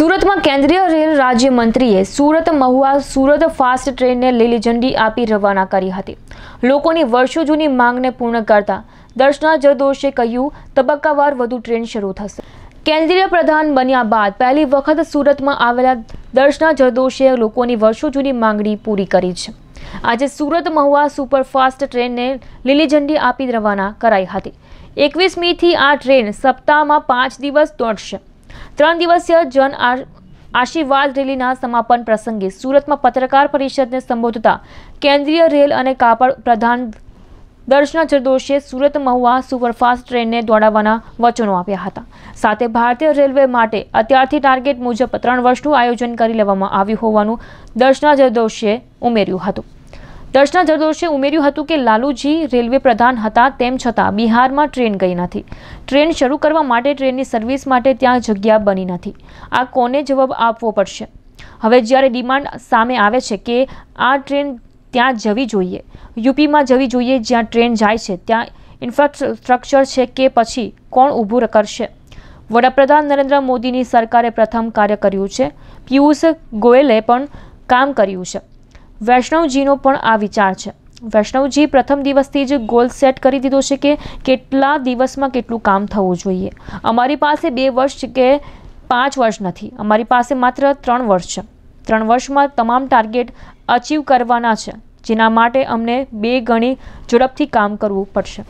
સુરતમાં કેન્દ્રીય રેલ રાજ્યમંત્રીએ સુરત મહુવા સુરત ફાસ્ટ ટ્રેનને લીલી ઝંડી આપી રવાના કરી હતી લોકોની વર્ષો જૂની માંગને પૂર્ણ કરતા દર્શના જરદોશે કહ્યું તબક્કાવાર વધુ ટ્રેન શરૂ થશે કેન્દ્રીય પ્રધાન બન્યા બાદ પહેલી વખત સુરતમાં આવેલા દર્શના જરદોશે લોકોની વર્ષો જૂની માંગણી પૂરી કરી છે આજે સુરત મહુવા સુપરફાસ્ટ ટ્રેનને લીલી ઝંડી આપી રવાના કરાઈ હતી એકવીસમીથી આ ટ્રેન સપ્તાહમાં પાંચ દિવસ દોડશે ત્રણ દિવસીય જન આશીર્વાદ રેલીના સમાપન પ્રસંગે સુરતમાં પત્રકાર પરિષદને સંબોધતા કેન્દ્રીય રેલ અને કાપડ પ્રધાન દર્શના જરદોશીએ સુરત મહુવા સુપરફાસ્ટ ટ્રેનને દોડાવવાના વચનો આપ્યા હતા સાથે ભારતીય રેલવે માટે અત્યારથી ટાર્ગેટ મુજબ ત્રણ વર્ષનું આયોજન કરી લેવામાં આવ્યું હોવાનું દર્શના જરદોશીએ ઉમેર્યું હતું દર્શના જરદોશીએ ઉમેર્યું હતું કે લાલુજી રેલવે પ્રધાન હતા તેમ છતાં બિહારમાં ટ્રેન ગઈ નથી ટ્રેન શરૂ કરવા માટે ટ્રેનની સર્વિસ માટે ત્યાં જગ્યા બની નથી આ કોને જવાબ આપવો પડશે હવે જ્યારે ડિમાન્ડ સામે આવે છે કે આ ટ્રેન ત્યાં જવી જોઈએ યુપીમાં જવી જોઈએ જ્યાં ટ્રેન જાય છે ત્યાં ઇન્ફ્રાસ્ટ્રક્ચર છે કે પછી કોણ ઊભું કરશે વડાપ્રધાન નરેન્દ્ર મોદીની સરકારે પ્રથમ કાર્ય કર્યું છે પિયુષ ગોયલે પણ કામ કર્યું છે વૈષ્ણવજીનો પણ આ વિચાર છે વૈષ્ણવજી પ્રથમ દિવસથી જ ગોલ સેટ કરી દીધો છે કે કેટલા દિવસમાં કેટલું કામ થવું જોઈએ અમારી પાસે બે વર્ષ કે પાંચ વર્ષ નથી અમારી પાસે માત્ર ત્રણ વર્ષ છે ત્રણ વર્ષમાં તમામ ટાર્ગેટ અચીવ કરવાના છે જેના માટે અમને બે ગણી ઝડપથી કામ કરવું પડશે